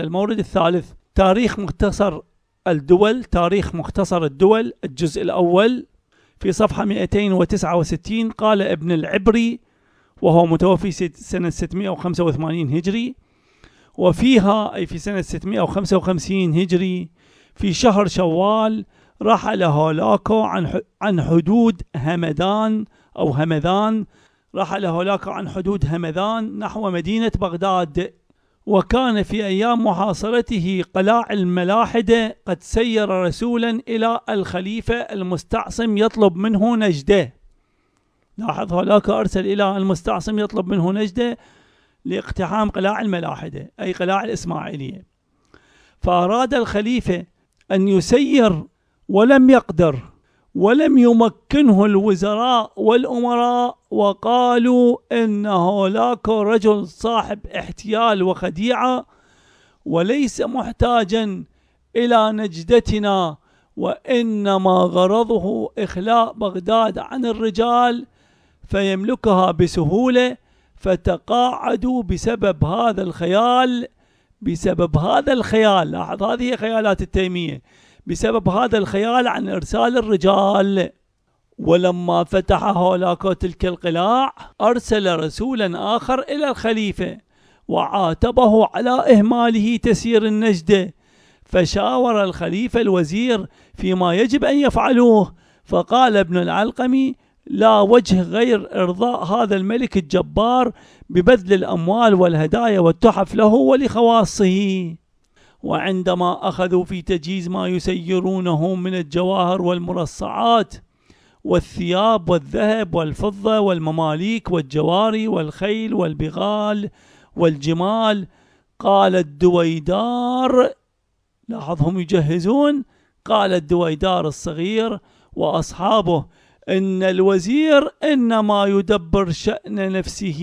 المورد الثالث تاريخ مختصر الدول تاريخ مختصر الدول الجزء الأول في صفحة 269 قال ابن العبري وهو متوفي سنة 685 هجري وفيها أي في سنة 655 هجري في شهر شوال رحل هولاكو عن عن حدود همدان أو همذان رحل هولاكو عن حدود همذان نحو مدينة بغداد وكان في أيام محاصرته قلاع الملاحدة قد سير رسولا إلى الخليفة المستعصم يطلب منه نجده لاحظ هولاكو أرسل إلى المستعصم يطلب منه نجده لاقتحام قلاع الملاحدة أي قلاع الإسماعيلية فأراد الخليفة أن يسير ولم يقدر ولم يمكنه الوزراء والأمراء وقالوا إن لاك رجل صاحب احتيال وخديعة وليس محتاجا إلى نجدتنا وإنما غرضه إخلاء بغداد عن الرجال فيملكها بسهولة فتقاعدوا بسبب هذا الخيال بسبب هذا الخيال لاحظ هذه خيالات التيمية بسبب هذا الخيال عن إرسال الرجال ولما فتح هولاكو تلك القلاع أرسل رسولا آخر إلى الخليفة وعاتبه على إهماله تسيير النجدة فشاور الخليفة الوزير فيما يجب أن يفعلوه فقال ابن العلقمي لا وجه غير إرضاء هذا الملك الجبار ببذل الأموال والهدايا والتحف له ولخواصه وعندما أخذوا في تجهيز ما يسيرونه من الجواهر والمرصعات والثياب والذهب والفضة والمماليك والجواري والخيل والبغال والجمال قال الدويدار لاحظهم يجهزون قال الدويدار الصغير وأصحابه إن الوزير إنما يدبر شأن نفسه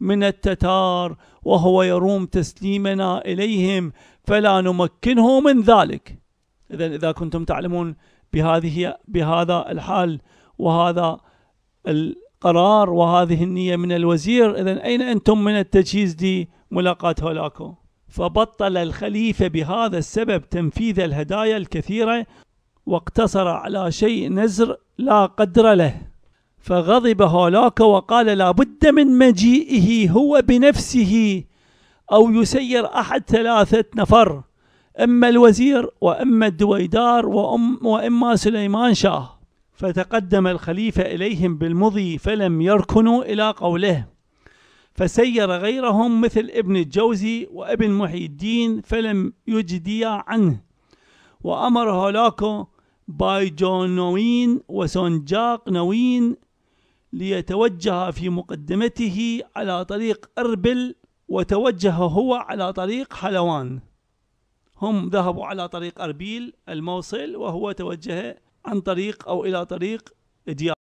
من التتار وهو يروم تسليمنا إليهم فلا نمكنه من ذلك إذا إذا كنتم تعلمون بهذه بهذا الحال وهذا القرار وهذه النية من الوزير إذا أين أنتم من التجهيز لملاقاة هولاكو فبطل الخليفة بهذا السبب تنفيذ الهدايا الكثيرة واقتصر على شيء نزر لا قدر له فغضب هولاكو وقال لابد من مجيئه هو بنفسه أو يسير أحد ثلاثة نفر إما الوزير وإما الدويدار وأم وإما سليمان شاه فتقدم الخليفة إليهم بالمضي فلم يركنوا إلى قوله فسير غيرهم مثل ابن الجوزي وابن محي الدين فلم يجديا عنه وأمر هولاكو بايجونوين وسونجاق نوين ليتوجه في مقدمته على طريق أربل وتوجه هو على طريق حلوان هم ذهبوا على طريق أربيل الموصل وهو توجه عن طريق أو إلى طريق ديار